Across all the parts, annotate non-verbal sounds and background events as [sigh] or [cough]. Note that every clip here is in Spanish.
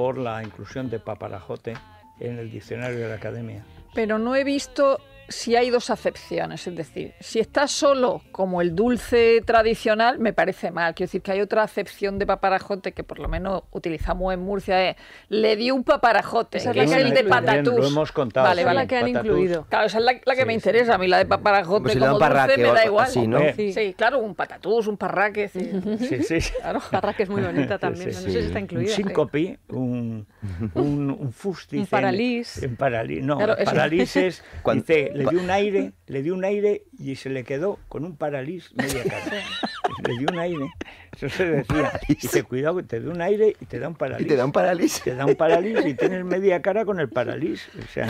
por la inclusión de paparajote en el diccionario de la academia. Pero no he visto si hay dos acepciones, es decir, si está solo como el dulce tradicional, me parece mal. Quiero decir que hay otra acepción de paparajote que por lo menos utilizamos en Murcia, es le di un paparajote, esa es la que, el de patatús. Lo hemos contado. Vale, vale. la que han incluido. Claro, esa es la, que me interesa a mí, la de paparajote como dulce me da igual. sí. claro, un patatús, un parraque. Sí, sí. Claro, [laughs] parraque es muy bonita también, no sé si está incluida. Un síncope, un, fusti un paralis. Un paralís. paralís, no, claro, paralís es, [laughs] le dio un aire, le dio un aire y se le quedó con un paralís media cara. [laughs] le dio un aire. Eso se decía. Y te cuidado te da un aire y te da un paralís. Y te da un paralís. Te da un paralís y tienes media cara con el paralís. O sea,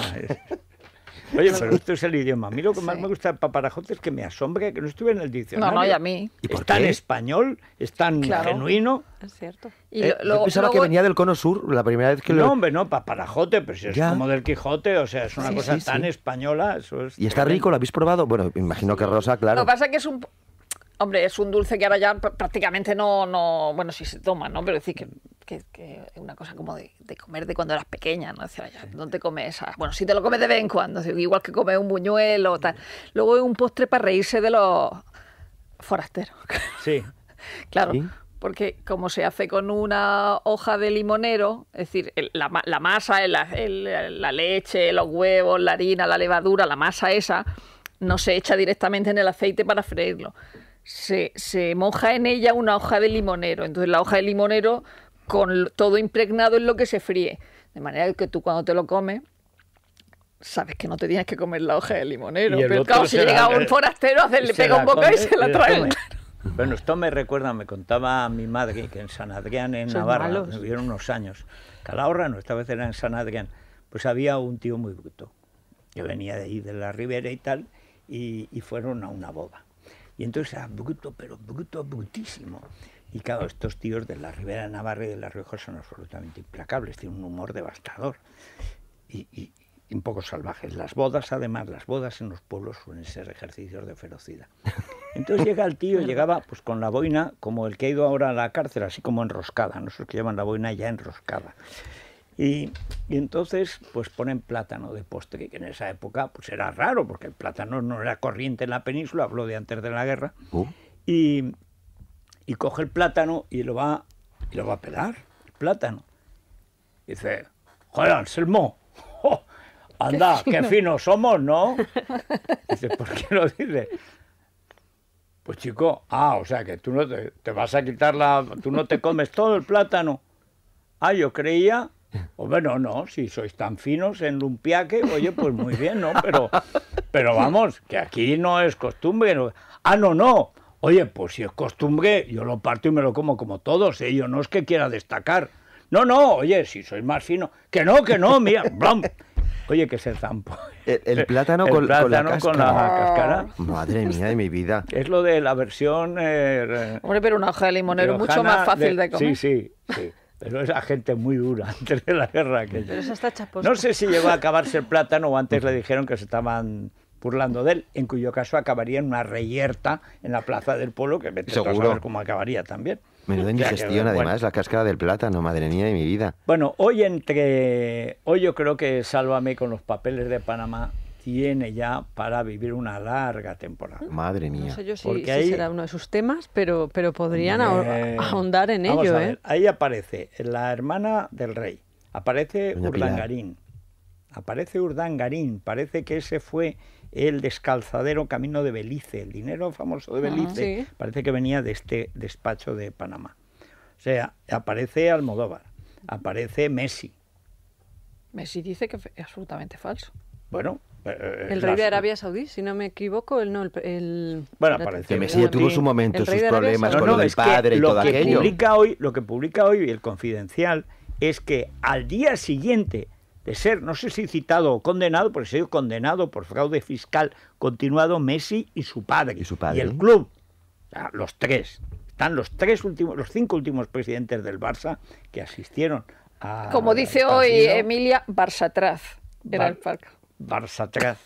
Oye, pero gusta es el idioma. A mí lo que más me gusta de paparajote es que me asombra que no estuve en el diccionario. No, no, y a mí. ¿Y por es tan español, es tan genuino. Es cierto. Eh, yo pensaba que venía del cono sur la primera vez que lo... No, hombre, no, paparajote, pero si es como del Quijote, o sea, es una cosa tan española. ¿Y está rico? ¿Lo habéis probado? Bueno, me imagino que Rosa, claro. Lo que pasa es que es un Hombre, es un dulce que ahora ya prácticamente no, no bueno, sí se toma, ¿no? Pero es decir que, es una cosa como de, comer de cuando eras pequeña, ¿no? Es decir, comes esa? Bueno, si te lo comes de vez en cuando, igual que comes un buñuelo o tal. Luego es un postre para reírse de los forasteros. Sí. [laughs] claro. porque como se hace con una hoja de limonero, es decir, la, masa, la leche, los huevos, la harina, la levadura, la masa esa, no se echa directamente en el aceite para freírlo, se, se moja en ella una hoja de limonero. Entonces la hoja de limonero con todo impregnado en lo que se fríe. De manera que tú cuando te lo comes, sabes que no te tienes que comer la hoja de limonero. Pero claro, si llega un [laughs] forastero, se le pega un bocado y se la trae. [laughs] Bueno, esto me recuerda, me contaba mi madre que en San Adrián, en Navarra, donde vivieron unos años. Calahorra no, esta vez era en San Adrián. Pues había un tío muy bruto, que venía de ahí, de la ribera y tal, y, y fueron a una boda. Y entonces era bruto, pero bruto, brutísimo. Y claro, estos tíos de la Ribera Navarra y de La Rioja son absolutamente implacables, tienen un humor devastador y, un poco salvajes. Las bodas, además, las bodas en los pueblos suelen ser ejercicios de ferocidad. Entonces llega el tío, llegaba pues con la boina, como el que ha ido ahora a la cárcel, así como enroscada, ¿no? sé que llevan la boina ya enroscada. Y, entonces, pues ponen plátano de postre, que en esa época pues era raro, porque el plátano no era corriente en la península, habló de antes de la guerra. Oh. Y, coge el plátano y lo va, lo va a pelar, el plátano. dice, joder, Anselmo, [laughs] anda, qué, finos somos, ¿no? [laughs] dice, ¿por qué lo dices? Pues chico, ah, o sea que tú no te, te vas a quitar la... tú no te comes todo el plátano. Ah, yo creía Hombre, no, no, si sois tan finos en Lumpiaque, oye, pues muy bien, ¿no? Pero, pero vamos, que aquí no es costumbre. Ah, no, no. Oye, pues si es costumbre, yo lo parto y me lo como como todos, ¿eh? Yo no es que quiera destacar. No, no, oye, si sois más fino. Que no, que no, mira, Oye, que se zampo. El, el plátano, el con, plátano con, la cáscara. Madre mía de mi vida. Es lo de la versión... Eh, Hombre, pero una hoja de limonero mucho más fácil de, de comer. Sí, sí, sí. Pero era gente muy dura [laughs] antes de la guerra aquella. Pero está No sé si llegó a acabarse el plátano o antes le dijeron que se estaban burlando de él, en cuyo caso acabaría en una reyerta en la plaza del pueblo, que me que saber cómo acabaría también. Menuda indigestión, además, la cáscara del plátano, madre mía de mi vida. Bueno, hoy entre. Hoy yo creo que Sálvame con los papeles de Panamá tiene ya para vivir una larga temporada. Madre mía. No sé yo si, Porque ahí, será uno de sus temas, pero, pero podrían ahondar en ello. ¿eh? Ahí aparece la hermana del rey, aparece Urdangarín, aparece Urdangarín, parece que ese fue el descalzadero camino de Belice, el dinero famoso de Belice, parece que venía de este despacho de Panamá. O sea, aparece Almodóvar, aparece Messi. Messi dice que es absolutamente falso. Bueno, eh, eh, eh, el rey de Arabia Saudí, si no me equivoco, el no. El, el... bueno, Que Messi tuvo su momento, sus problemas con el lo padre y todo que aquello. Publica hoy, lo que publica hoy el Confidencial es que al día siguiente de ser, no sé si citado o condenado, porque se sido condenado por fraude fiscal continuado Messi y su padre. Y el club. los tres. Están los tres últimos, los cinco últimos presidentes del Barça que asistieron a. Como dice hoy Emilia, Barça atrás. Era el parque. Barça atrás.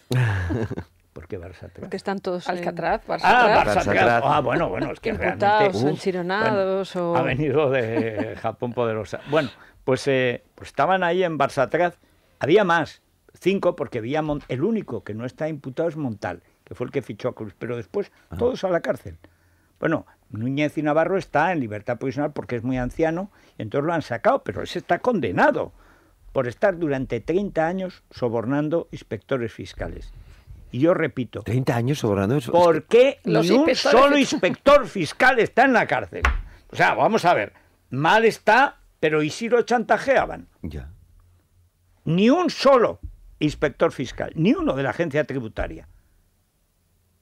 [laughs] ¿Por qué Barça atrás? Porque están todos Alcatraz, en... Barça Ah, Barça Ah, bueno, bueno, es que realmente... enchironados o... Ha venido de Japón poderosa. Bueno, pues, eh, pues estaban ahí en Barça Había más, cinco, porque había el único que no está imputado es Montal, que fue el que fichó a Cruz, pero después todos a la cárcel. Bueno, Núñez y Navarro está en libertad provisional porque es muy anciano, entonces lo han sacado, pero ese está condenado por estar durante 30 años sobornando inspectores fiscales. Y yo repito. 30 años sobornando. ¿Por qué ni un solo inspector fiscal está en la cárcel? O sea, vamos a ver. Mal está, pero ¿y si lo chantajeaban? Ya. Ni un solo inspector fiscal, ni uno de la agencia tributaria.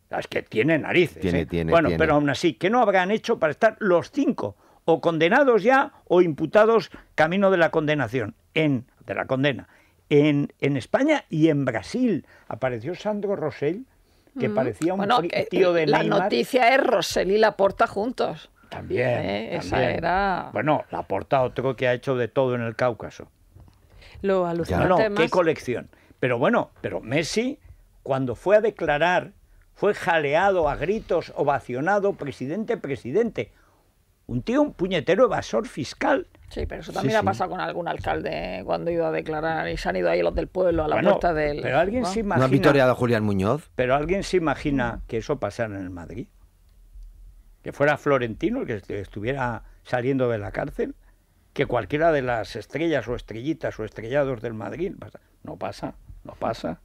Las que tiene narices. ¿eh? bueno, pero aún así, ¿qué no habrán hecho para estar los cinco o condenados ya o imputados camino de la condenación, en, de la condena. En, España y en Brasil apareció Sandro Rosell, que parecía un tío de eh, La noticia es Rosell y Laporta juntos. También, eh, también. Esa era... Bueno, Laporta otro que ha hecho de todo en el Cáucaso. Lo alucinante no, no, qué colección. Pero bueno, pero Messi, cuando fue a declarar, fue jaleado a gritos, ovacionado, presidente, presidente. Un tío, un puñetero evasor fiscal. Sí, pero eso también ha pasado con algún alcalde cuando iba a declarar y se han ido ahí los del pueblo a la puerta del. Pero alguien se imagina. Julián Muñoz. Pero alguien se imagina que eso pasara en el Madrid. Que fuera Florentino el que estuviera saliendo de la cárcel. Que cualquiera de las estrellas o estrellitas o estrellados del Madrid. No pasa, no pasa.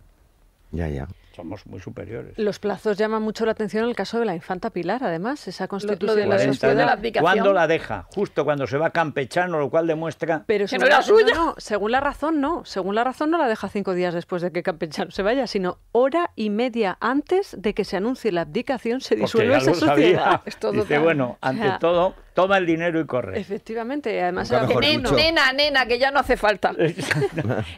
Ya, ya somos muy superiores. Los plazos llaman mucho la atención en el caso de la infanta Pilar, además, esa constitución. de la ¿Cuándo la deja? Justo cuando se va a Campechano, lo cual demuestra... que no era suya. según la razón, no. Según la razón, no la deja cinco días después de que Campechano se vaya, sino hora y media antes de que se anuncie la abdicación, se disuelve esa sociedad. [laughs] Es bueno, ante todo, toma el dinero y corre. Efectivamente, además... Era... Nena, nena, nena, que ya no hace falta.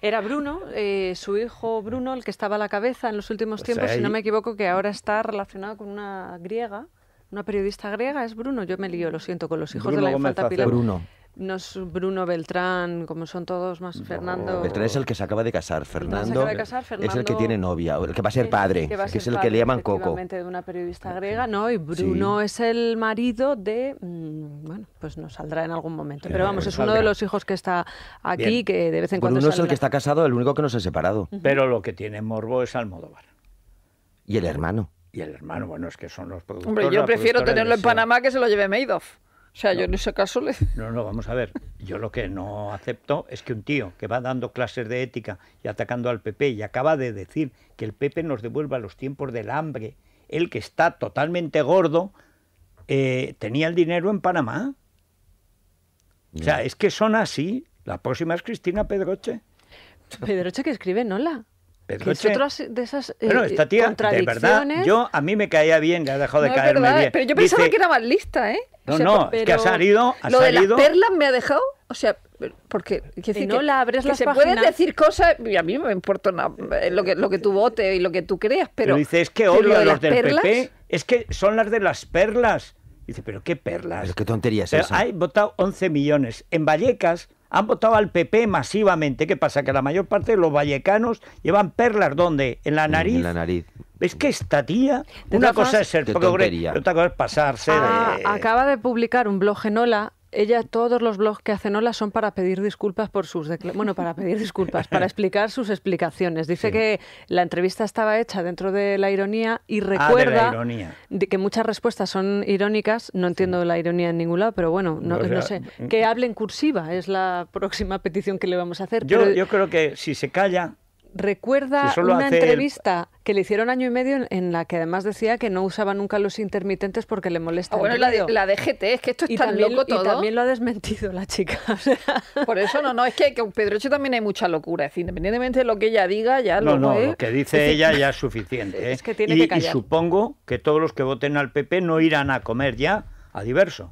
era Bruno, eh, su hijo Bruno, el que estaba a la cabeza en los últimos tiempo pues tiempos, si no me equivoco, que ahora está relacionado con una griega, una periodista griega, es Bruno. Yo me lío, lo siento, con los hijos de la infanta Pilar. Bruno. No es Bruno Beltrán, como son todos más Fernando. Beltrán es el que se acaba de casar. Fernando, casar. es el que tiene novia, el que va a ser padre, que, es el que le llaman Coco. de una periodista griega, ¿no? Y Bruno es el marido de. Mm, bueno, pues nos saldrá en algún momento. Pero vamos, es uno de los hijos que está aquí, que de vez en cuando. Bruno es el que está casado, el único que no se ha separado. Pero lo que tiene Morbo es Almodóvar. Y el hermano. Y el hermano, bueno, es que son los productores. Hombre, yo prefiero tenerlo en Panamá que se lo lleve Madoff. O sea, yo en ese caso le... No, no, vamos a ver. Yo lo que no acepto es que un tío que va dando clases de ética y atacando al PP y acaba de decir que el PP nos devuelva los tiempos del hambre, el que está totalmente gordo, eh, tenía el dinero en Panamá. O sea, es que son así. La próxima es Cristina Pedroche. Pedroche que escribe Nola. Pero esas eh, esta tía, de verdad, yo a mí me caía bien, me ha dejado de caerme bien. Pero yo pensaba que era más lista, ¿eh? No, no, es que ha salido, ha lo de las perlas me ha dejado, o sea, porque si no la abres que las se decir cosas y a mí me importa nada, eh, lo que lo que tú votes y lo que tú creas, pero, pero dice es que odio los del PP, es que son las de las perlas. Dice, pero qué perlas. qué tonterías es Hay votado 11 millones. En Vallecas han votado al PP masivamente. ¿Qué pasa? Que la mayor parte de los vallecanos llevan perlas ¿dónde? En la nariz. En la nariz. ¿Ves que esta tía? Una cosa es ser y otra ah, cosa es eh, pasarse. Acaba de publicar un blog en ella todos los blogs que hace Nola son para pedir disculpas por sus bueno para pedir disculpas para [laughs] explicar sus explicaciones dice que la entrevista estaba hecha dentro de la ironía y ah, recuerda que muchas respuestas son irónicas no entiendo la ironía en ningún lado pero bueno no, sé mm, que mm. hable en cursiva es la próxima petición que le vamos a hacer yo, yo creo que si se calla recuerda una entrevista que le hicieron año y medio en, la que además decía que no usaba nunca los intermitentes porque le molesta. Ah, bueno, la, DGT, es que esto es tan loco todo. Y también lo ha desmentido la chica. Por eso no, no, es que con Pedroche también hay mucha locura. Es independientemente de lo que ella diga, ya lo No, que dice ella ya [laughs] es suficiente. ¿eh? Y supongo que todos los que voten al PP no irán a comer ya a diverso.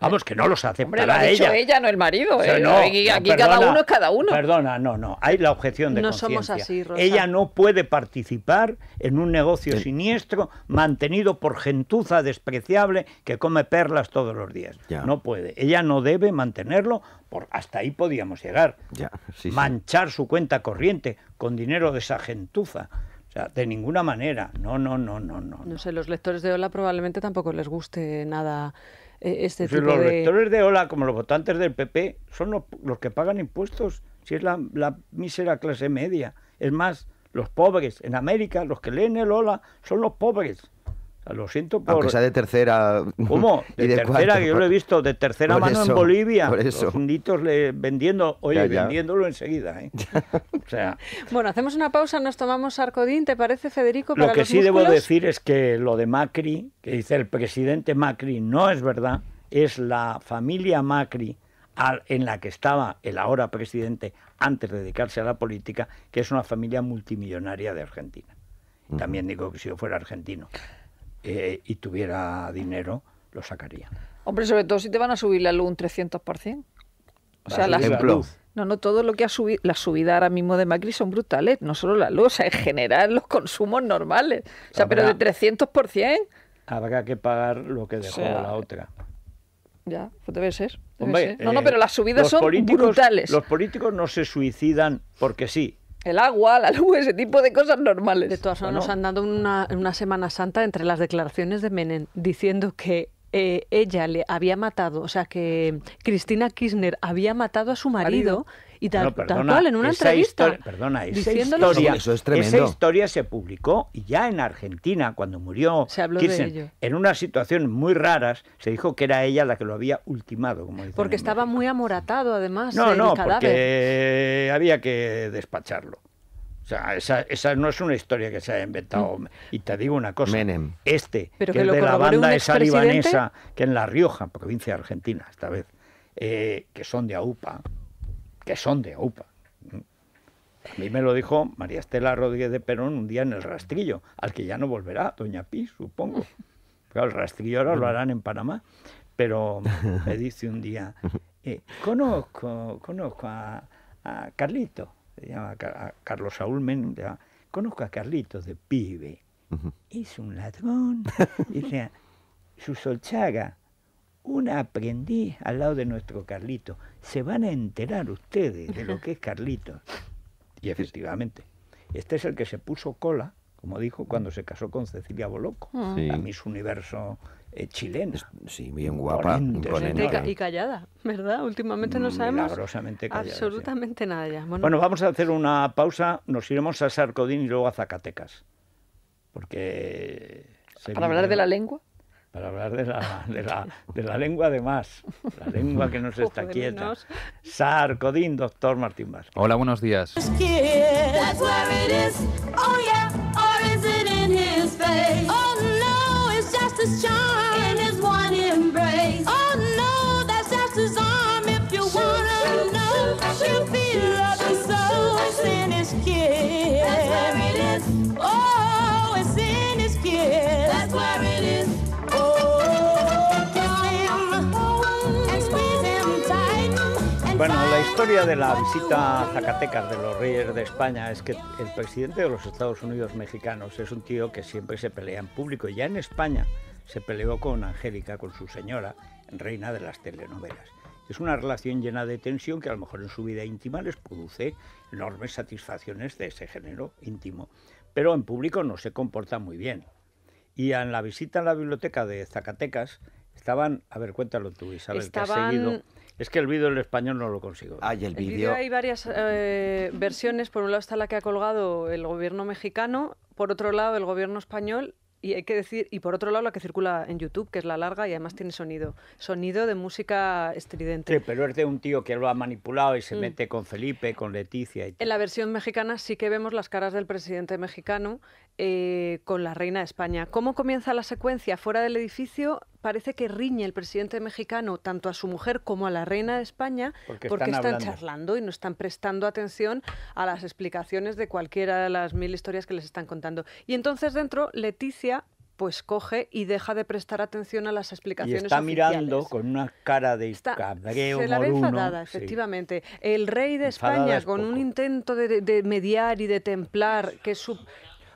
Vamos, que no los aceptará Hombre, ella. no el marido. Eh, aquí, cada uno es cada uno. Perdona, no, no. Hay la objeción de no somos así, Rosa. Ella no puede participar en un negocio siniestro mantenido por gentuza despreciable que come perlas todos los días. No puede. Ella no debe mantenerlo. Por, hasta ahí podíamos llegar. Manchar su cuenta corriente con dinero de esa gentuza. O sea, de ninguna manera. No, no, no, no, no. No sé, los lectores de Ola probablemente tampoco les guste nada e-, este los de... de Ola, como los votantes del PP, son los, que pagan impuestos, si es la, mísera clase media. Es más, los pobres en América, los que leen el Ola, son los pobres. Ah, lo siento por. Aunque sea de tercera. ¿Cómo? [laughs] De, tercera, que yo lo he visto, de tercera mano en Bolivia. Por Los vendiendo, oye, vendiéndolo enseguida. ¿eh? sea, [laughs] bueno, hacemos una pausa, nos tomamos Arcodín, ¿te parece, Federico? lo que sí debo decir es que lo de Macri, que dice el presidente Macri, no es verdad, es la familia Macri en la que estaba el ahora presidente antes de dedicarse a la política, que es una familia multimillonaria de Argentina. También digo que si yo fuera argentino. Eh, y tuviera dinero, lo sacaría. Hombre, sobre todo si te van a subir la luz un 300%. O sea, no, no, todo lo que ha subido, la subida ahora mismo de Macri son brutales, no solo la luz, o [laughs] sea, en general los consumos normales. O sea, pero de 300%. Habrá que pagar lo que dejó la otra. Ya, pues debe ser. No, no, eh, pero las subidas son brutales. Los políticos no se suicidan porque sí, el agua, la luz, ese tipo de cosas normales. De todas formas, nos han dado una, una, Semana Santa entre las declaraciones de Menem diciendo que eh, ella le había matado, o sea, que Cristina Kirchner había matado a su ¿Marido? y tal, en una entrevista. Perdona, esa historia, eso es tremendo. esa historia se publicó y ya en Argentina cuando murió en unas situaciones muy raras se dijo que era ella la que lo había ultimado, como Porque estaba muy amoratado además no, no, Porque había que despacharlo. O sea, esa, esa, no es una historia que se haya inventado. Mm. Y te digo una cosa. Menem. Este, que, es de la banda esa libanesa, que en La Rioja, provincia de Argentina, esta vez, eh, que son de AUPA, que son de upa A mí me lo dijo María Estela Rodríguez de Perón un día en el rastrillo, al que ya no volverá, Doña Pi, supongo. el rastrillo ahora lo harán en Panamá, pero me dice un día, eh, conozco, conozco a, Carlito, se llama Carlos Saúl Men, conozco a Carlito de pibe, es un ladrón, dice, su solchaga un aprendiz al lado de nuestro Carlito. Se van a enterar ustedes de lo que es Carlito. Y efectivamente, este es el que se puso cola, como dijo, cuando se casó con Cecilia Boloco, ah. a Miss Universo eh, chileno. chilena. Sí, bien guapa. Y callada, ¿verdad? Últimamente no sabemos absolutamente nada ya. Bueno, vamos a hacer una pausa. Nos iremos a Sarcodín y luego a Zacatecas. Porque... ¿Para hablar de la lengua? para hablar de la, de la, de la lengua de más, la lengua que no se [laughs] está quieta. Sar, doctor Martín Vázquez. Hola, buenos días. historia de la visita a Zacatecas de los Reyes de España es que el presidente de los Estados Unidos mexicanos es un tío que siempre se pelea en público. Ya en España se peleó con Angélica, con su señora, reina de las telenovelas. Es una relación llena de tensión que a lo mejor en su vida íntima les produce enormes satisfacciones de ese género íntimo, pero en público no se comporta muy bien. Y en la visita a la biblioteca de Zacatecas estaban, a ver, cuéntalo tú, Isabel, Estaban... que has seguido es que el vídeo en español no lo consigo. Ah, el vídeo. Hay varias eh, versiones. Por un lado está la que ha colgado el gobierno mexicano, por otro lado el gobierno español y hay que decir y por otro lado la que circula en YouTube que es la larga y además tiene sonido sonido de música estridente sí pero es de un tío que lo ha manipulado y se mm. mete con Felipe con Leticia en la versión mexicana sí que vemos las caras del presidente mexicano eh, con la reina de España. ¿Cómo comienza la secuencia? Fuera del edificio parece que riñe el presidente mexicano tanto a su mujer como a la reina de España porque, están, charlando y no están prestando atención a las explicaciones de cualquiera de las mil historias que les están contando. Y entonces dentro Leticia pues coge y deja de prestar atención a las explicaciones. Y está mirando con una cara de está, Se la ve enfadada, efectivamente. El rey de España, con un intento de, de, mediar y de templar, que su,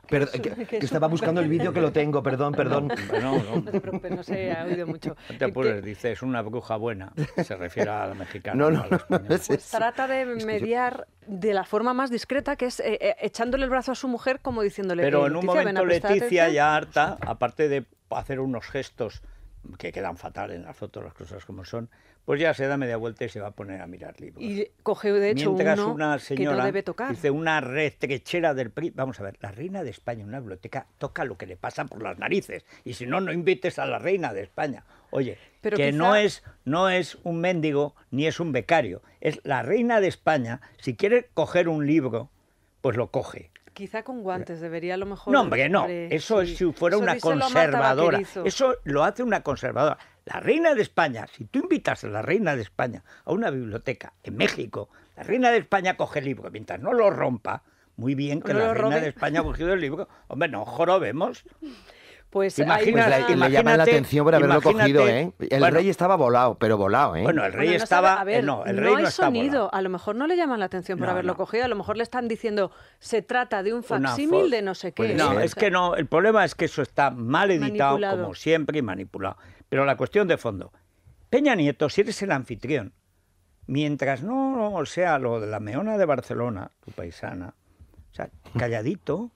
que, estaba buscando el vídeo que lo tengo, perdón, perdón. No, no, no. no se ha oído mucho. [laughs] No te apures, dice, es una bruja buena. Se refiere a la mexicana. No, no, no, trata de mediar de la forma más discreta, que es eh, eh, echándole el brazo a su mujer como diciéndole... Pero eh, en un momento Leticia ya harta, aparte de hacer unos gestos que quedan fatal en las fotos, las cosas como son, pues ya se da media vuelta y se va a poner a mirar libros. Y coge, de hecho, uno una señora, que debe tocar. Dice una retrechera del PRI. Vamos a ver, la reina de España, una biblioteca, toca lo que le pasa por las narices. Y si no, no invites a la reina de España. Oye, que no, es, no es un mendigo ni es un becario. Es la reina de España. Si quiere coger un libro, pues lo coge. Quizá con guantes debería a lo mejor. No, hombre, no. Eso es si fuera una conservadora. Eso lo hace una conservadora. La reina de España, si tú invitas a la reina de España a una biblioteca en México, la reina de España coge el libro, mientras no lo rompa, muy bien que la reina de España ha cogido el libro, hombre, no jorobemos. vemos. pues, pues llama la atención por haberlo cogido, ¿eh? El rey estaba volado, pero volado, ¿eh? Bueno, el rey estaba. Eh, no, el rey no, sonido. A lo mejor no le llaman la atención por haberlo cogido. A lo mejor le están diciendo se trata de un facsímil de no sé qué. Pues no, es que no. El problema es que eso está mal editado, como siempre, y manipulado. Pero la cuestión de fondo, Peña Nieto, si eres el anfitrión, mientras no o sea lo de la meona de Barcelona, tu paisana, o sea, calladito,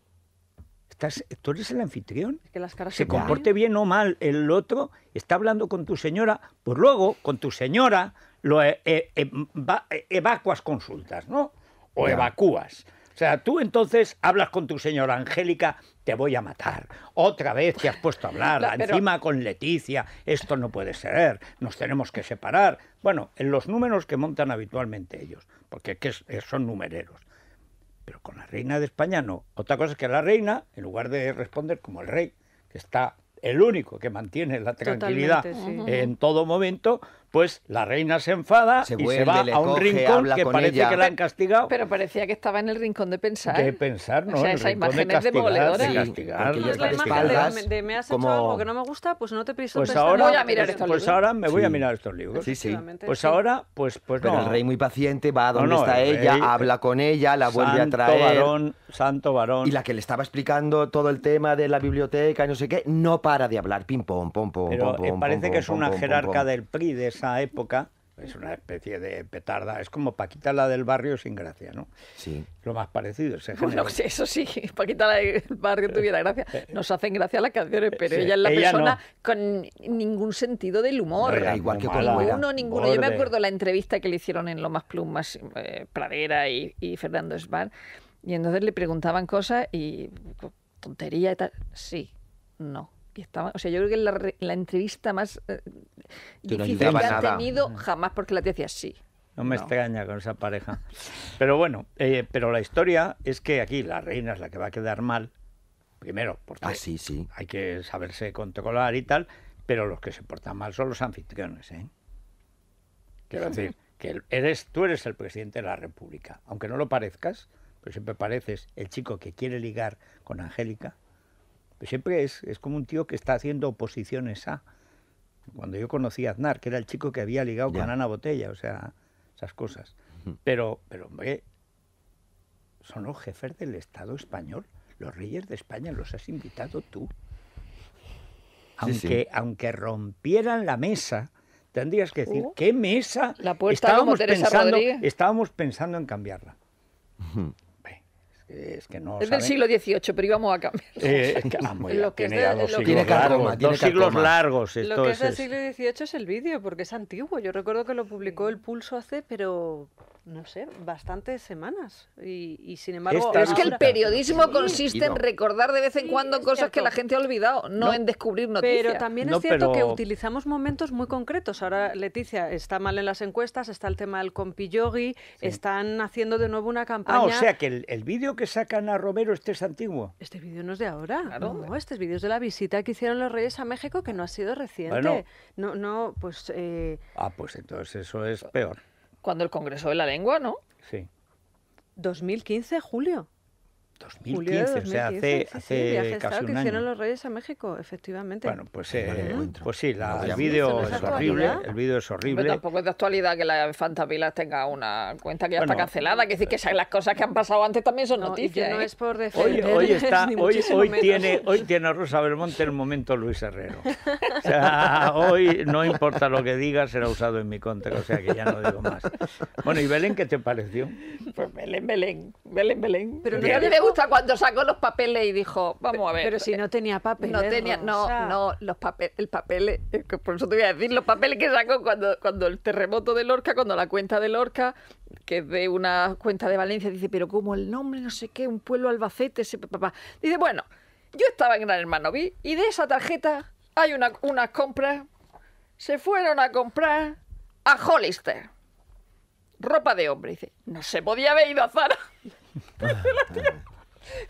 estás, tú eres el anfitrión. que las caras se, comporte bien o mal el otro, está hablando con tu señora, pues luego con tu señora lo e, e, e, evacuas consultas, ¿no? O evacuas. O sea, tú entonces hablas con tu señora Angélica, te voy a matar. Otra vez te has puesto a hablar, encima con Leticia, esto no puede ser, nos tenemos que separar. Bueno, en los números que montan habitualmente ellos, porque son numereros. Pero con la reina de España no. Otra cosa es que la reina, en lugar de responder como el rey, que está el único que mantiene la tranquilidad en todo momento, pues la reina se enfada se y se va a un rincón que parece que la han castigado. Pero parecía que estaba en el rincón de pensar. De pensar, ¿no? O sea, el esa imagen de es De castigar, la imagen de, me has como... hecho algo que no me gusta, pues no te piso pues ahora, pues ahora me voy a mirar estos libros. Sí, sí. Pues ahora, pues, pues Pero el rey muy paciente va a donde está ella, habla eh, con ella, la vuelve a traer. Varón, santo varón. Y la que le estaba explicando todo el tema de la biblioteca y no sé qué, no para de hablar, pim, pom, pom, pom, Pero eh, Parece que es una jerarca del PRI, esa época, es una especie de petarda, es como Paquita la del barrio sin gracia, ¿no? Sí. Lo más parecido, Bueno, eso sí, [laughs] Paquita la del barrio tuviera gracia. Eh, eh. Nos hacen gracia las canciones, pero ella es la persona con ningún sentido del humor. igual que con Ninguno, ninguno. Yo me acuerdo la entrevista que le hicieron en Lo Más Plumas, eh, Pradera y, y Fernando Esbar, y entonces le preguntaban cosas y tontería y tal. Sí, no o sea, yo creo que la, la entrevista más eh, difícil que tenido jamás, porque la tía decía sí. No me extraña con esa pareja. Pero bueno, eh, pero la historia es que aquí la reina es la que va a quedar mal, primero, porque ah, sí, sí. hay que saberse controlar y tal, pero los que se portan mal son los anfitriones, ¿eh? Quiero decir, que eres, tú eres el presidente de la República, aunque no lo parezcas, pero siempre pareces el chico que quiere ligar con Angélica pues siempre es, es como un tío que está haciendo oposiciones a. Cuando yo conocí a Aznar, que era el chico que había ligado con Ana Botella, o sea, esas cosas. Pero, pero hombre, son los jefes del Estado español, los reyes de España, los has invitado tú. Aunque, aunque rompieran la mesa, tendrías que decir, uh. ¿qué mesa? La estábamos, pensando, estábamos pensando en cambiarla es que no es del siglo XVIII, pero íbamos a cambiar. Eh, lo que tiene de, dos siglos largos. esto lo que es, es del siglo XVIII es el vídeo, porque es antiguo. Yo recuerdo que lo publicó el Pulso hace, pero no sé, bastantes semanas. Y, sin embargo... es que el periodismo consiste en recordar de vez en cuando cosas que la gente ha olvidado, no, en descubrir noticias. Pero también es cierto que utilizamos momentos muy concretos. Ahora, Leticia, está mal en las encuestas, está el tema del compillogi están haciendo de nuevo una campaña... Ah, o sea, que el, vídeo que sacan a Romero este es antiguo. Este vídeo no es de ahora. no, este es vídeo de la visita que hicieron los reyes a México, que no ha sido reciente. No, no, pues... Eh, ah, pues entonces eso es peor cuando el Congreso de la Lengua, ¿no? Sí. 2015, julio. 2015, o sea, hace, sí, hace casi un que hicieron los Reyes a México, efectivamente. Bueno, pues, eh, pues sí, el vídeo es, horrible, el vídeo es horrible. tampoco es de actualidad que la Vilas tenga una cuenta que ya está cancelada, que decir que las cosas que han pasado antes también son noticias. No ¿eh? es por defender, hoy, [laughs] tiene, hoy Rosa Belmonte el momento Luis Herrero. O sea, hoy no importa lo que diga, será usado en mi contra, o sea que ya no digo más. Bueno, y Belén, ¿qué te pareció? Pues Belén, Belén, Belén, Belén. Pero no gusta cuando sacó los papeles y dijo, vamos a ver. Pero si no tenía papeles. No tenía, no, no, los papeles, el papel, por eso te voy a decir, los papeles que sacó cuando, cuando el terremoto de Lorca, cuando la cuenta de Lorca, que es de una cuenta de Valencia, dice, pero como el nombre, no sé qué, un pueblo albacete, ese papá. Dice, bueno, yo estaba en Gran Hermano Vi y de esa tarjeta hay una, unas compras, se fueron a comprar a Hollister. Ropa de hombre. Dice, no se podía haber ido a Zara. [laughs]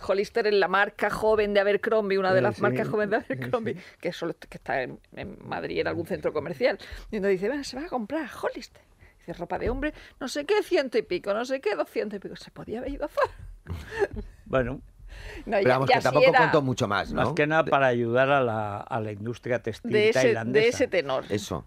Hollister es la marca joven de Abercrombie, una de eh, las marcas jóvenes de Abercrombie, que, solo, que está en, Madrid, en algún centro comercial. Y uno dice, se va a comprar Hollister. Dice, ropa de hombre, no sé qué, ciento y pico, no sé qué, doscientos y pico. Se podía haber ido a [laughs] Bueno, no, que tampoco mucho más, Más que nada para ayudar a la, industria textil tailandesa. De ese tenor. Eso.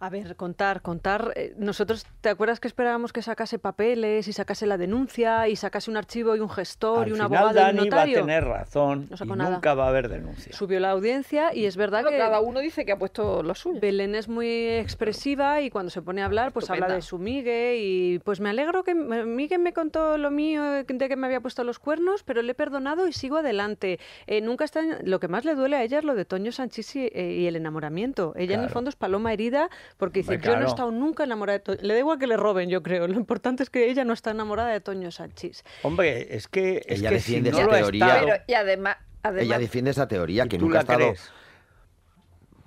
A ver, contar, contar. Eh, nosotros, ¿te acuerdas que esperábamos que sacase papeles y sacase la denuncia y sacase un archivo y un gestor y una final, abogado y un notario? va a tener razón y nunca va a haber denuncia. Subió la audiencia y es verdad que... Cada uno dice que ha puesto lo suyo. Belén es muy expresiva y cuando se pone a hablar, pues habla de su migue y pues me alegro que Miguel me contó lo mío de que me había puesto los cuernos, pero le he perdonado y sigo adelante. Eh, nunca está... Lo que más le duele a ella es lo de Toño Sanchis y, eh, el enamoramiento. Ella en el fondo es paloma herida porque dice, que yo no he estado nunca enamorada de Toño. Le da igual que le roben, yo creo. Lo importante es que ella no está enamorada de Toño Sánchez. Hombre, es que... ella defiende esa teoría. y además, Ella defiende esa teoría, que nunca ha estado...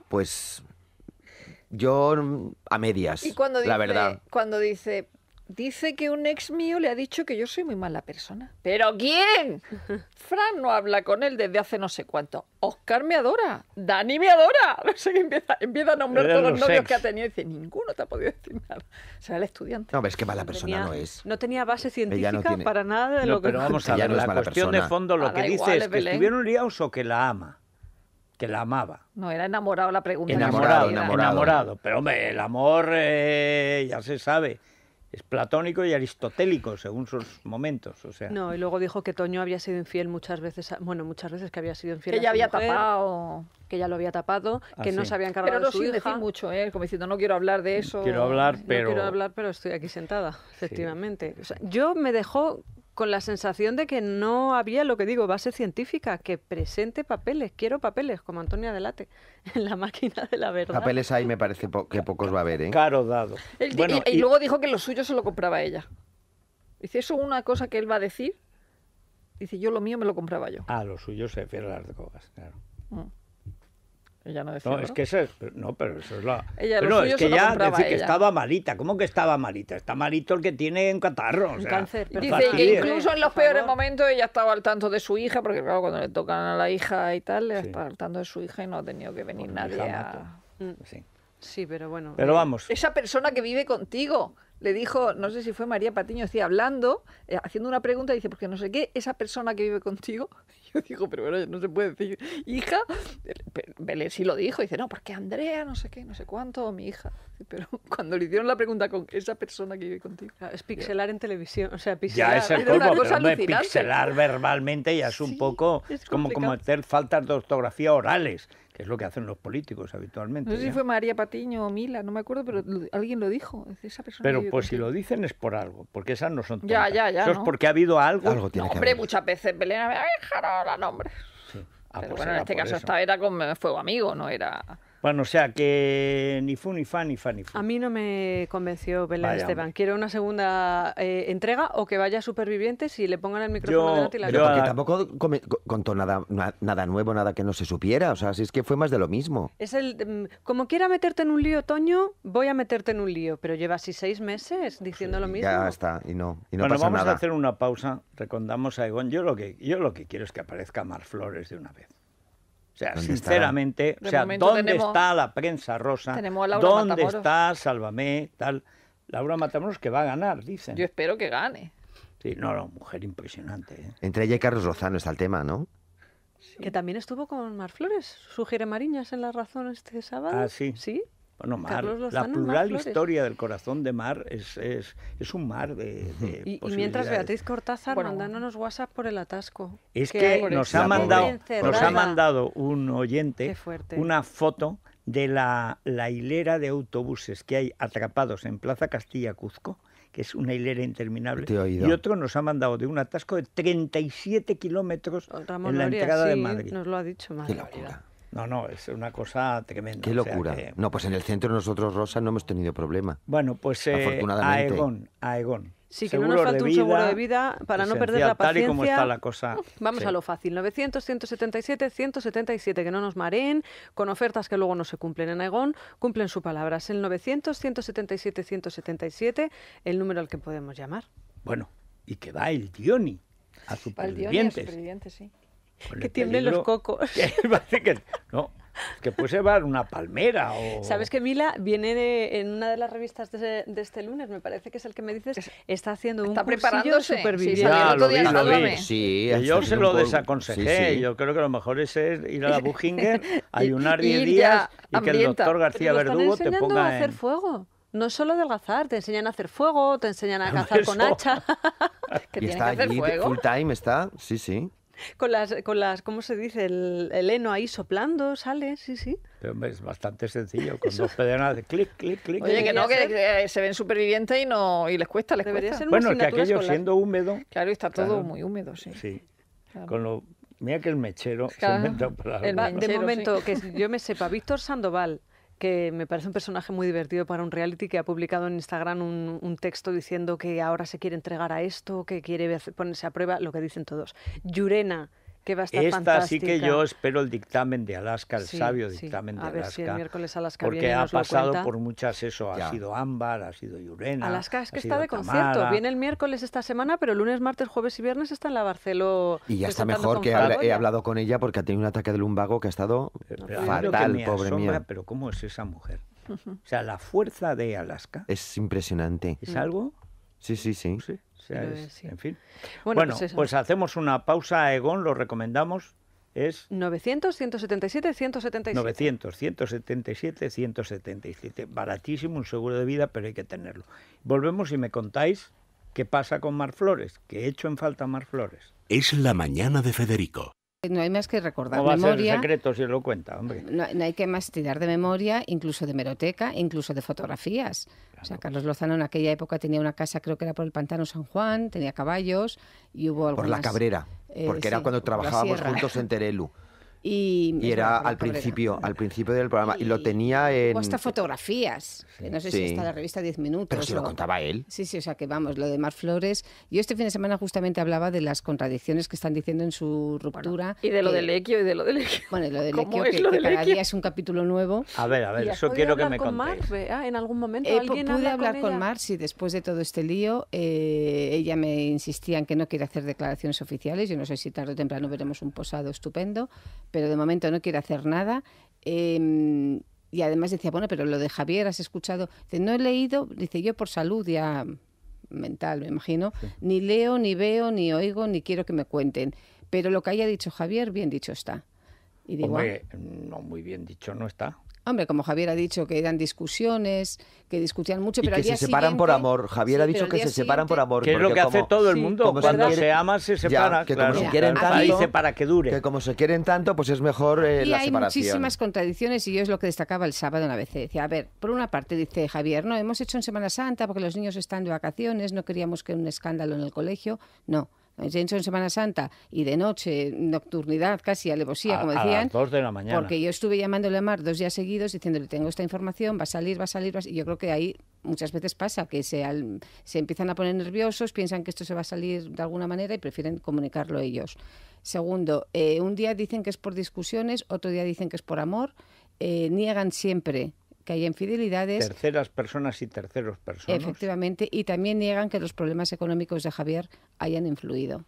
Pues yo a medias. Y cuando la verdad. cuando dice, Dice que un ex mío le ha dicho que yo soy muy mala persona. ¿Pero quién? [laughs] Fran no habla con él desde hace no sé cuánto. Oscar me adora. Dani me adora. No [laughs] sé empieza, a nombrar todos los, novios que ha tenido y dice, ninguno te ha podido decir nada. O sea, el estudiante. No, es que mala persona no es. No tenía base científica para nada de lo que... Pero vamos a ver, la cuestión de fondo lo que dice es, que estuvieron liados o que la ama que la amaba. No, era enamorado la pregunta. Enamorado, enamorado, enamorado. Pero hombre, el amor eh, ya se sabe es platónico y aristotélico según sus momentos. O sea. No, y luego dijo que Toño había sido infiel muchas veces, bueno, muchas veces que había sido infiel. Que ya había tapado. Que ya lo había tapado, ah, que no se había encargado pero de su no Decir mucho, ¿eh? como diciendo, no quiero hablar de eso. Quiero hablar, pero... quiero hablar, pero estoy aquí sentada, efectivamente. yo me dejó con la sensación de que no había, lo que digo, base científica, que presente papeles. Quiero papeles, como Antonio Delate, [laughs] en la máquina de la verdad. Papeles ahí me parece que pocos va a haber, ¿eh? Caro dado. bueno, y, luego dijo que lo suyos se lo compraba ella. Dice, eso es una cosa que él va a decir. Dice, yo lo mío me lo compraba yo. Ah, lo suyo se refiere a las drogas, claro. Mm. Ella no decía. es que eso es, no, pero eso es la. pero no, es que ya estaba malita. ¿Cómo que estaba malita? Está malito el que tiene en catarro. cáncer. Dice que incluso en los peores momentos ella estaba al tanto de su hija, porque claro, cuando le tocan a la hija y tal, le estaba al tanto de su hija y no ha tenido que venir nadie a. Mm. Sí. Sí, pero bueno. Pero eh, vamos. Esa persona que vive contigo le dijo, no sé si fue María Patiño, decía, hablando, eh, haciendo una pregunta, dice, porque no sé qué, esa persona que vive contigo. [laughs] Yo digo, pero bueno, no se puede decir, hija. Eh, Belén sí lo dijo, dice, no, porque Andrea, no sé qué, no sé cuánto, o mi hija. Pero [laughs] cuando le hicieron la pregunta con esa persona que vive contigo. es pixelar en televisión, o sea, pixelar. es pero pixelar verbalmente ya es un poco es como hacer faltas de ortografía orales es lo que hacen los políticos habitualmente. No sé si fue María Patiño o Mila, no me acuerdo, pero alguien lo dijo. pero pues si lo dicen es por algo, porque esas no son todas. Ya, ya, ya. Eso es porque ha habido algo. hombre, muchas veces Belén me dejado la la nombre. pero pues bueno, en este caso hasta era con Fuego Amigo, no era... Bueno, o sea, que ni fu, ni fa, ni fa, ni A mí no me convenció Belén Esteban. Quiero una segunda eh, entrega o que vaya superviviente Supervivientes y le pongan el micrófono y tampoco contó nada, nada nuevo, nada que no se supiera. O sea, si es que fue más de lo mismo. Es el... Mm, como quiera meterte en un lío, Toño, voy a meterte en un lío. Pero lleva así seis meses diciendo lo mismo. Ya está, y no, no bueno, vamos a hacer una pausa. Recondamos a Egon. Yo lo, que, yo lo que quiero es que aparezca Mar Flores de una vez sea, sinceramente, o sea, ¿dónde está la prensa rosa? Tenemos a Laura ¿Dónde está Sálvame? Tal. Laura Matamoros que va a ganar, dicen. Yo espero que gane. Sí, no, la mujer impresionante. ¿eh? Entre ella y Carlos Lozano está el tema, ¿no? Que también estuvo con Mar Flores, sugiere Mariñas en La Razón este sábado. Ah, sí. Sí, mar, la plural historia del corazón de mar es, es, un mar de, y, mientras Beatriz Cortázar mandándonos WhatsApp por el atasco. Es que, nos, ha mandado, nos ha mandado un oyente una foto de la, hilera de autobuses que hay atrapados en Plaza Castilla Cuzco, que es una hilera interminable, y otro nos ha mandado de un atasco de 37 kilómetros en la entrada de Madrid. Nos lo ha dicho Madrid. No, no, es una cosa tremenda. Qué locura. No, pues en el centro nosotros, Rosa, no hemos tenido problema. Bueno, pues a Egón, a Aegon. Sí, que no nos falta un seguro de vida para no perder la paciencia. Tal y como está la cosa. [laughs] Vamos a lo fácil. 900, 177, 177, que no nos mareen, con ofertas que luego no se cumplen. En Aegon cumplen su palabra. Es el 900, 177, 177, el número al que podemos llamar. Bueno, y que va el Dioni a supervivientes. Dioni a supervivientes, sí. Pues que tiemblen los cocos. [laughs] Que, no, que puede llevar una palmera o... Sabes que Mila viene en una de las revistas de, este lunes, me parece que es el que me dices, está haciendo un está de supervivencia. lo Sí, yo se lo desaconsejé, yo creo que lo mejor es ir a la [laughs] Buchinger, ayunar 10 días y que el doctor García Verdugo te ponga a hacer fuego no solo adelgazar, te enseñan a hacer fuego, te enseñan a [laughs] cazar con hacha. que y está que full time, está, sí, sí con las, con las, ¿cómo se dice? El, heno ahí soplando, sale, sí, sí. Pero es bastante sencillo, con [laughs] dos pedanas de clic, clic, clic. Oye, que no, que, eh, se ven supervivientes y no y les cuesta, les Debería cuesta. Ser bueno, que aquello siendo húmedo... Claro, está todo muy húmedo, sí. Sí, con lo... Mira que el mechero se para... El, de momento, que yo me sepa, Víctor Sandoval, que me parece un personaje muy divertido para un reality, que ha publicado en Instagram un, texto diciendo que ahora se quiere entregar a esto, que quiere ponerse a prueba, lo que dicen todos. Yurena esta sí que yo espero el dictamen de Alaska, el sabio dictamen sí. a de ver Alaska. Si el miércoles Alaska porque ha pasado por muchas eso, ha sido Ámbar, ha sido Yurena. Alaska es que está de concierto, viene el miércoles esta semana, pero lunes, martes, jueves y viernes está en la Barceló. Y ya está mejor que he hablado con ella porque ha tenido un ataque de lumbago que ha estado eh, fatal, pobre mía. Pero cómo es esa mujer. [laughs] O sea, la fuerza de Alaska. Es impresionante. ¿Es algo? sí, sí. ¿Sí? Bueno, pues, pues, hacemos una pausa, Egon, lo recomendamos. Es 900, 177, 177. 900, 177, 177. Baratísimo un seguro de vida, pero hay que tenerlo. Volvemos y me contáis qué pasa con Mar Flores, que he hecho en falta Mar Flores. Es la mañana de Federico. No hay más que recordar no va A ser secreto lo cuenta, hombre. No, hay que más tirar de memoria, incluso de meroteca, incluso de fotografías. O sea, Carlos Lozano en aquella época tenía una casa, creo que era por el Pantano San Juan, tenía caballos y hubo algunas... Por la Cabrera, eh, porque era cuando trabajábamos juntos en Terelu. Y, era al principio, al principio del programa. Y, lo tenía en. hasta fotografías. no sé si está en la revista 10 minutos. Pero se lo contaba él. Sí, sí, o sea que vamos, lo de Mar Flores. Yo este fin de semana justamente hablaba de las contradicciones que están diciendo en su ruptura. y de lo del Equio y de lo del Equio. Bueno, lo del Equio, que, que cada día es un capítulo nuevo. A ver, a ver, eso quiero que me con Mar, en algún momento. Eh, pude hablar con, Mar, sí, después de todo este lío. Eh, ella me insistía en que no quiere hacer declaraciones oficiales. Yo no sé si tarde o temprano veremos un posado estupendo pero de momento no quiere hacer nada. Em, y además decía, bueno, pero lo de Javier, ¿has escuchado? Dice, no he leído, dice yo por salud ya mental, me imagino, ni leo, ni veo, ni oigo, ni quiero que me cuenten. Pero lo que haya dicho Javier, bien dicho está. Y digo, ah". no, muy bien dicho no está. Hombre, como Javier ha dicho, que eran discusiones, que discutían mucho, pero que se separan por amor. Javier ha dicho que se separan por amor. Que es lo que hace todo el mundo. cuando se, ama, se separa. que como se quieren tanto, dice para que dure. Que como se quieren tanto, pues es mejor eh, y hay muchísimas contradicciones y yo es lo que destacaba el sábado una vez. Decía, a ver, por una parte dice Javier, no, hemos hecho en Semana Santa porque los niños están de vacaciones, no queríamos que un escándalo en el colegio. No, en Semana Santa y de noche, nocturnidad, casi alevosía, como decían. A las de la mañana. Porque yo estuve llamándole a Mar dos días seguidos diciéndole, tengo esta información, va a salir, va a salir, va a Y yo creo que ahí muchas veces pasa que se, se empiezan a poner nerviosos, piensan que esto se va a salir de alguna manera y prefieren comunicarlo ellos. Segundo, eh, un día dicen que es por discusiones, otro día dicen que es por amor. Eh, niegan siempre que hay infidelidades. Terceras personas y terceros personas. Efectivamente, y también niegan que los problemas económicos de Javier hayan influido.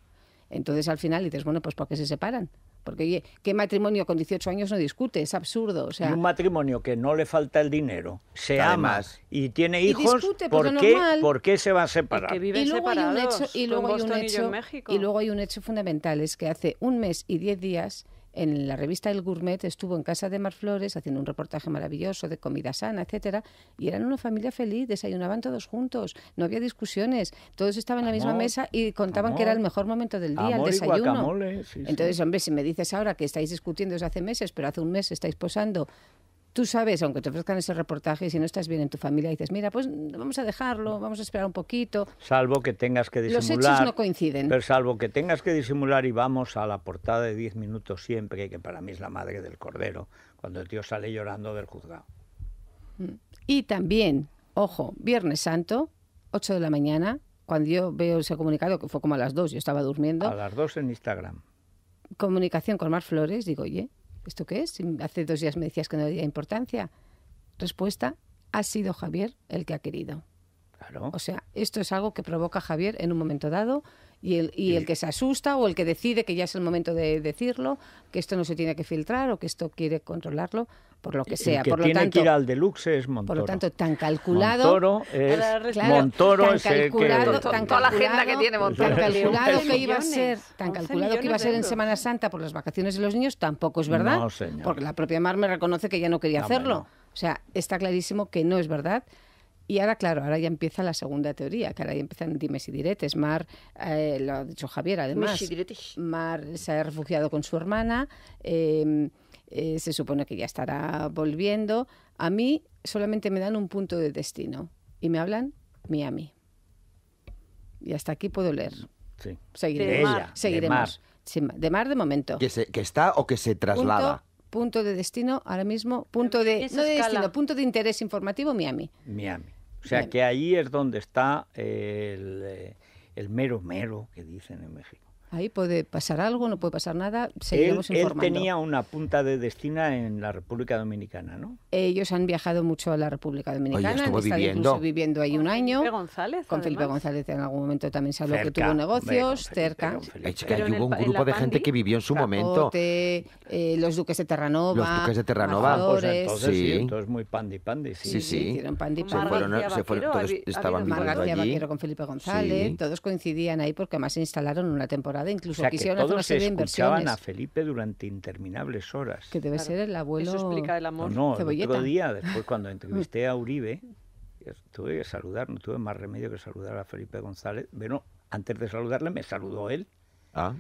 Entonces al final dices, bueno, pues ¿por qué se separan? Porque, oye, ¿qué matrimonio con 18 años no discute? Es absurdo. O sea... Y un matrimonio que no le falta el dinero, se amas ama y tiene hijos, y discute, pues, ¿por, qué, ¿por, qué, se va a separar? y luego hay un hecho, y luego, hay un hecho y luego hay un hecho fundamental, es que hace un mes y diez días en la revista El Gourmet estuvo en casa de Mar Flores haciendo un reportaje maravilloso de comida sana, etcétera, y eran una familia feliz, desayunaban todos juntos, no había discusiones, todos estaban en la misma mesa y contaban que era el mejor momento del día, el desayuno. Entonces, hombre, si me dices ahora que estáis discutiendo desde hace meses, pero hace un mes estáis posando tú sabes, aunque te ofrezcan ese reportaje, si no estás bien en tu familia, dices, mira, pues vamos a dejarlo, vamos a esperar un poquito. Salvo que tengas que disimular. Los hechos no coinciden. Pero salvo que tengas que disimular y vamos a la portada de 10 minutos siempre, que para mí es la madre del cordero, cuando el tío sale llorando del juzgado. Mm. Y también, ojo, Viernes Santo, 8 de la mañana, cuando yo veo ese comunicado, que fue como a las 2, yo estaba durmiendo. A las 2 en Instagram. Comunicación con Mar Flores, digo, oye, ¿esto qué es? Hace dos días me decías que no le importancia. Respuesta, ha sido Javier el que ha querido. Claro. O sea, esto es algo que provoca Javier en un momento dado y el, que se asusta o el que decide que ya es el momento de decirlo, que esto no se tiene que filtrar o que esto quiere controlarlo, por lo que sea. por lo tanto, que ir al deluxe es Montoro. Por lo tanto, tan calculado. Montoro es, Montoro que... la agenda que tiene Montoro. que iba a ser, tan calculado que iba a ser en Semana Santa por las vacaciones de los niños, tampoco es verdad. Porque la propia Mar me reconoce que ya no quería hacerlo. O sea, está clarísimo que no es verdad y ahora, claro, ahora ya empieza la segunda teoría, que ahora ya empiezan dimes y diretes. Mar, eh, lo ha dicho Javier, además. Mar se ha refugiado con su hermana, em, eh, se supone que ya estará volviendo. A mí solamente me dan un punto de destino y me hablan Miami. Y hasta aquí puedo leer. Sí. Seguiremos. De ella, seguiremos. De mar. de momento. Que, está o que se traslada. Punto punto de destino ahora mismo, punto de, no punto de interés informativo Miami. Miami. O sea que ahí es donde está eh, el mero mero que dicen en México. Ahí puede pasar algo, no puede pasar nada, seguimos él, informando. Él tenía una punta de destino en la República Dominicana, ¿no? Ellos han viajado mucho a la República Dominicana, Oye, han viviendo. incluso viviendo ahí un año. Felipe González, con Felipe González en algún momento también se habló que tuvo negocios, cerca. Hay hubo un grupo de gente que vivió en su momento. Eh, los duques de Terranova. Los duques de Terranova. Pues entonces, sí. sí. entonces muy pandi pandi. Sí, sí. Se fueron, se fueron, todos estaban viviendo allí. Vaquero con Felipe González, todos coincidían ahí porque además se instalaron una temporada incluso quisieron hacer a Felipe durante interminables horas. Que debe ser el abuelo. Eso explica el amor. No, otro día, después cuando [laughs] entrevisté a Uribe, tuve que saludar, no tuve más remedio que saludar a Felipe González. Bueno, antes de saludarle me saludó él. Ah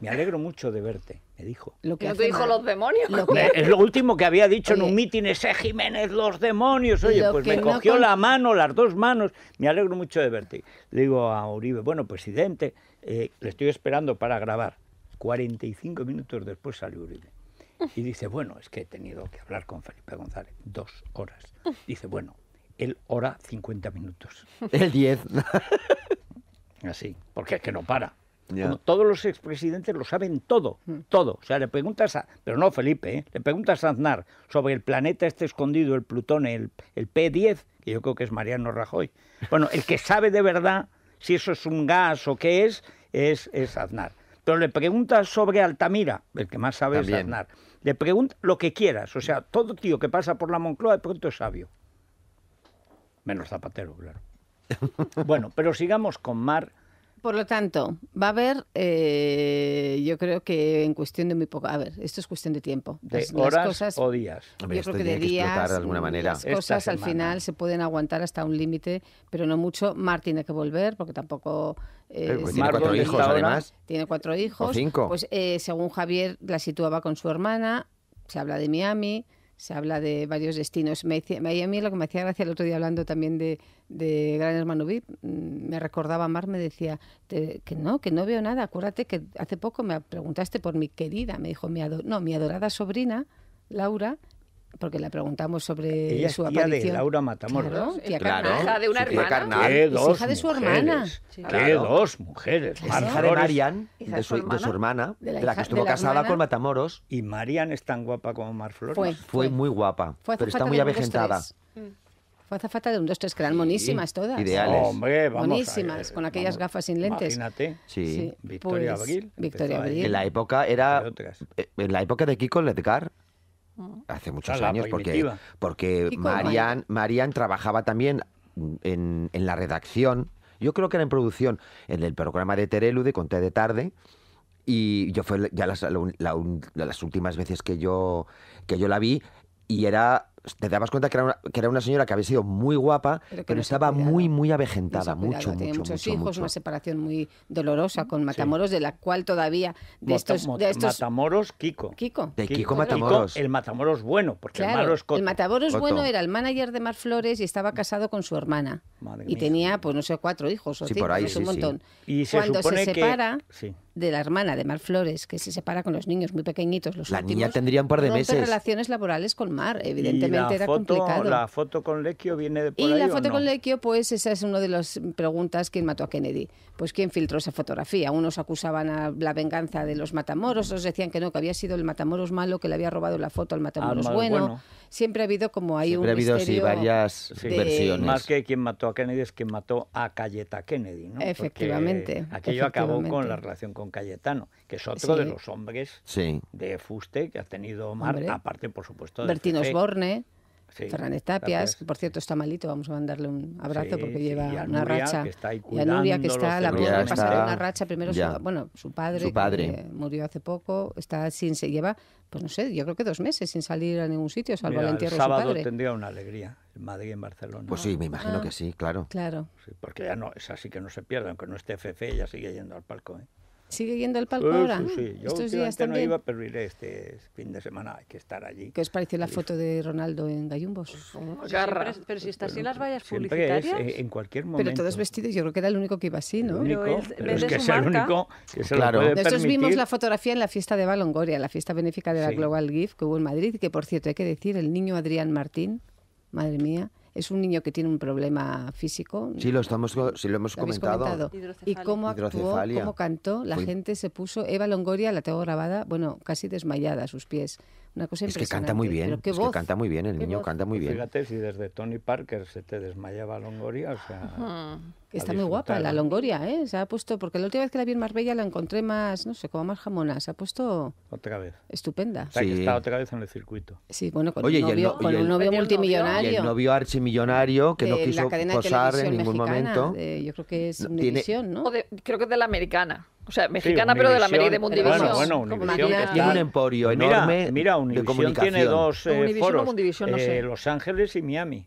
me alegro mucho de verte, me dijo. Lo que, dijo los demonios. [laughs] Es lo último que había dicho en un mitin, ese Jiménez, los demonios. Oye, pues me cogió la mano, las dos manos, me alegro mucho de verte. Le digo a Uribe, bueno, presidente, eh, le estoy esperando para grabar. 45 minutos después salió Uribe. Y dice, bueno, es que he tenido que hablar con Felipe González, dos horas. Dice, bueno, él hora 50 minutos. El 10. Así, porque es que no para todos los expresidentes lo saben todo, mm. todo. O sea, le preguntas a, pero no Felipe, ¿eh? le preguntas a Aznar sobre el planeta este escondido, el Plutón, el, el P10, que yo creo que es Mariano Rajoy. Bueno, el que sabe de verdad si eso es un gas o qué es, es, es Aznar. Pero le preguntas sobre Altamira, el que más sabe es Aznar. Le preguntas lo que quieras, o sea, todo tío que pasa por la Moncloa de pronto es sabio. Menos Zapatero, claro. [laughs] Bueno, pero sigamos con Mar por lo tanto, va a haber, eh, yo creo que en cuestión de muy poco, a ver, esto es cuestión de tiempo. De horas o días. yo creo que de días, alguna manera. Las cosas al final se pueden aguantar hasta un límite, pero no mucho. Mar tiene que volver porque tampoco... Eh, tiene cuatro hijos, además. Tiene cuatro hijos. cinco. Pues eh, según Javier, la situaba con su hermana, se habla de Miami se habla de varios destinos. Me, a mí lo que me hacía gracia el otro día hablando también de, de Gran Hermano VIP, mm, me recordaba Mar, me decía que no, que no veo nada. Acuérdate que hace poco me preguntaste por mi querida, me dijo, mi no, mi adorada sobrina, Laura, porque la preguntamos sobre su aparición. Ella tía de Laura Matamoros. Claro, tía Hija de una hermana. ¿Qué dos hija de su hermana. ¿Qué dos mujeres. Es hija de Marian, de, su, hermana, de la, que estuvo casada con Matamoros. ¿Y Marian es tan guapa como Marflor. Fue, muy guapa, pero está muy avejentada. Mm. Fue azafata de un dos, tres. que eran monísimas todas. Ideales. Hombre, monísimas, con aquellas gafas sin lentes. Imagínate. Sí. Victoria pues, Abril. Victoria Abril. En la época era. En la época de Kiko Ledgar hace muchos ah, años, porque, porque Marian, Marian trabajaba también en, en, la redacción, yo creo que era en producción, en el programa de Terelu de Conté de Tarde. Y yo fue ya las, las últimas veces que yo, que yo la vi y era te dabas cuenta que era, una, señora que había sido muy guapa, pero, estaba muy, muy avejentada, mucho, mucho, muchos hijos, una separación muy dolorosa con Matamoros, de la cual todavía... De estos, Matamoros, Kiko. Kiko. De Kiko, Matamoros. el Matamoros bueno, porque el malo El Matamoros bueno era el manager de Mar Flores y estaba casado con su hermana. y tenía, pues no sé, cuatro hijos o sí, por ahí, un montón. Y se Cuando se separa... Que de la hermana de Mar Flores, que se separa con los niños muy pequeñitos, los la niña tendría un par de meses. relaciones laborales con Mar, evidentemente la era foto, complicado. la foto con Lequio viene de por Y la foto con Lequio, pues esa es una de las preguntas, ¿quién mató a Kennedy? Pues ¿quién filtró esa fotografía? Unos acusaban a la venganza de los matamoros, otros decían que no, que había sido el matamoros malo que le había robado la foto al matamoros bueno. Siempre ha habido como hay Siempre un ha habido, varias versiones. Más que quien mató a Kennedy es quien mató a Cayeta Kennedy, ¿no? Efectivamente. aquello acabó con la relación con Cayetano, que es otro de los hombres de Fuste que ha tenido Marta, aparte, por supuesto, de Bertino e e. Osborne. Fernández Tapias, que por cierto está malito, vamos a mandarle un abrazo porque lleva una racha. y a que está la puede pasar una racha. Primero, bueno, su padre, murió hace poco, está sin se lleva, pues no sé, yo creo que dos meses sin salir a ningún sitio, salvo el entierro el sábado padre. tendría una alegría en Madrid, en Barcelona. Pues sí, me imagino ah, que sí, claro. Claro. porque ya no, es así que no se pierda, aunque no esté F.F., e ya sigue yendo al palco. ¿eh? ¿Sigue yendo al palco ahora? Sí, sí. Yo Estos días no iba, pero iré este fin de semana, hay que estar allí. ¿Qué os pareció la foto de Ronaldo en Gallumbos? Pues, eh, garra. pero si está así en las vallas eh, publicitarias... Es, en cualquier momento. Pero todos vestidos, yo creo que era el único que iba así, ¿no? Único, pero, es que es el único que se claro. lo puede Nosotros vimos la fotografía en la fiesta de Balongoria, la fiesta benéfica de la Global Gift que hubo en Madrid, que por cierto, hay que decir, el niño Adrián Martín, madre mía es un niño que tiene un problema físico. Sí, lo, estamos, sí, lo hemos comentado. Y cómo actuó, cómo cantó, la gente se puso, Eva Longoria, la tengo grabada, bueno, casi desmayada a sus pies es que canta muy bien, canta muy bien, el niño canta muy pues bien. Fíjate, si desde Tony Parker se te desmayaba Longoria, está muy guapa la Longoria, ¿eh? Se ha puesto, porque la última vez que la vi en Marbella la encontré más, no sé, como más jamona, se ha puesto... Otra vez. Estupenda. Está otra vez en el circuito. Sí, bueno, con el novio, multimillonario. el novio archimillonario que no quiso posar en ningún momento. yo creo que es una ¿no? creo que es de la americana. O sea, mexicana, pero de la Mérida de Mundivisión. Bueno, bueno, que Tiene un emporio enorme mira, mira, tiene dos eh, foros, no eh, Los Ángeles y Miami.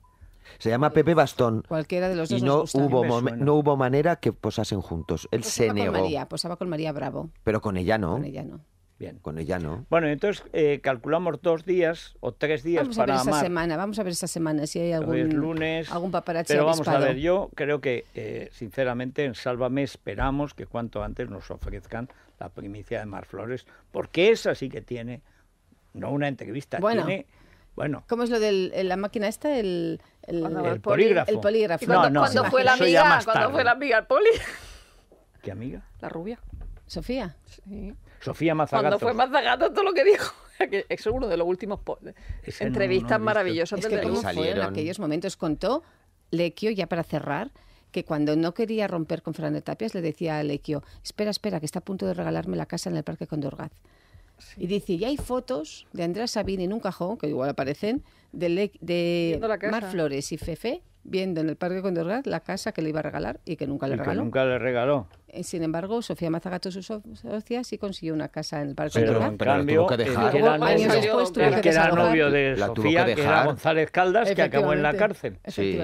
Se llama Pepe Bastón. Cualquiera de los dos. Y no, hubo, no hubo manera que posasen juntos. Él posaba pues se negó. posaba pues con María Bravo. Pero con ella no. Con ella no. Bien. Con ella no. Bueno, entonces eh, calculamos dos días o tres días para a ver esa semana, vamos a ver esa semana si hay algún, lunes, algún paparazzi Pero vamos a ver, yo creo que, eh, sinceramente, en Sálvame esperamos que cuanto antes nos ofrezcan la primicia de Mar Flores, porque esa sí que tiene, no una entrevista, bueno. tiene... Bueno. ¿Cómo es lo de eh, la máquina esta? El, polígrafo. no, no, cuando fue la amiga? cuando fue la amiga poli? ¿Qué amiga? La rubia. ¿Sofía? Sí. Sofía Mazagato. Cuando fue Mazagato, todo lo que dijo. [laughs] es uno de los últimos entrevistas maravillosas. que en aquellos momentos contó Lequio, ya para cerrar, que cuando no quería romper con Fernando Tapias, le decía a Lequio, espera, espera, que está a punto de regalarme la casa en el Parque Condorgaz. Y dice, y hay fotos de Andrea Sabini en un cajón, que igual aparecen, de, Mar Flores y Fefe viendo en el Parque Condorgat la casa que le iba a regalar y que nunca le regaló. nunca le regaló. Eh, sin embargo, Sofía Mazagato, sus socia, sí consiguió una casa en el Parque pero En cambio, El, que era era novio de la Sofía, González Caldas, que acabó en la cárcel.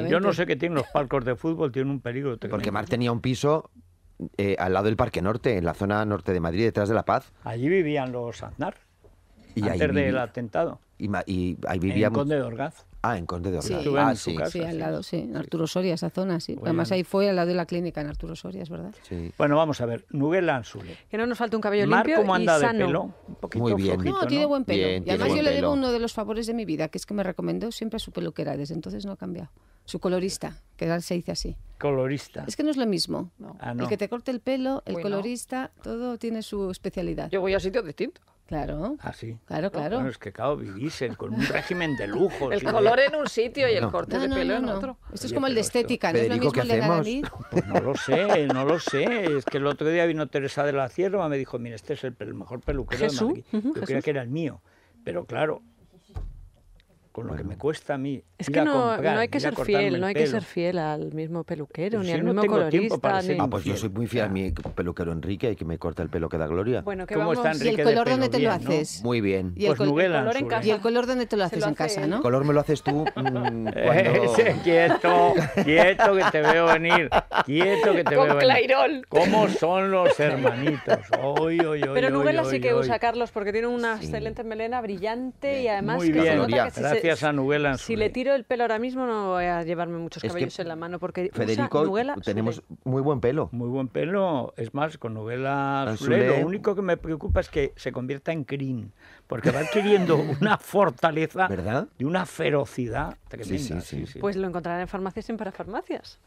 Yo no sé qué tienen los palcos de fútbol, tiene un peligro. Porque Mar tenía un piso eh, al lado del Parque Norte, en la zona norte de Madrid, detrás de La Paz. Allí vivían los Aznar, y antes del atentado. Y, ahí vivía? En Conde de Orgaz. Ah, en Conde de Orlando. Ah, sí, sí. al lado, sí. Arturo Soria, esa zona, sí. Además ahí fue al lado de la clínica en Arturo Soria, verdad. Sí. Bueno, vamos a ver. Nuguel Anzule. Que no nos falte un cabello limpio ¿cómo anda sano. Muy bien. no, tiene buen pelo. y además yo le debo uno de los favores de mi vida, que es que me recomendó siempre a su peluquera. Desde entonces no ha cambiado. Su colorista, que se dice así. Colorista. Es que no es lo mismo. Ah, el que te corte el pelo, el colorista, todo tiene su especialidad. Yo voy a sitios distintos. Claro. Así. Ah, claro, claro. es que, claro, vivís con un régimen de lujo. [laughs] el color en un sitio y el corte de pelo en otro. Esto es como el de estética, ¿no es lo mismo el Pues no lo sé, no lo sé. Es que el otro día vino Teresa de la y me dijo, mira, este es el, mejor peluquero de Madrid. Yo creía que era el mío. Pero claro, con lo que me cuesta a mí. Es que no, no, hay que ser fiel, no hay que ser fiel al mismo peluquero, pues ni al mismo colorista. Ah, pues yo soy muy fiel a mi peluquero Enrique, y que me corta el pelo que da gloria. Bueno, ¿Cómo vamos? Está pues ¿Y el color dónde te lo haces? Muy bien. ¿Y el, pues color ¿Y el color dónde te lo haces? en casa, ¿no? El color me lo haces tú. [laughs] Mm, [laughs] quieto, quieto que te veo venir. Quieto que te con Clairol. ¿Cómo son los hermanitos? Oy, oy, oy, Pero Nugela sí que usa Carlos porque tiene una excelente melena brillante y además que se nota que se si le tiro el pelo ahora mismo no voy a llevarme muchos cabellos en la mano porque Federico, tenemos muy buen pelo. Muy buen pelo. Es más, con Nubela lo único que me preocupa es que se convierta en crin, porque va adquiriendo [laughs] una fortaleza ¿verdad? y una ferocidad tremenda. Pues lo encontrarán en farmacias y en parafarmacias.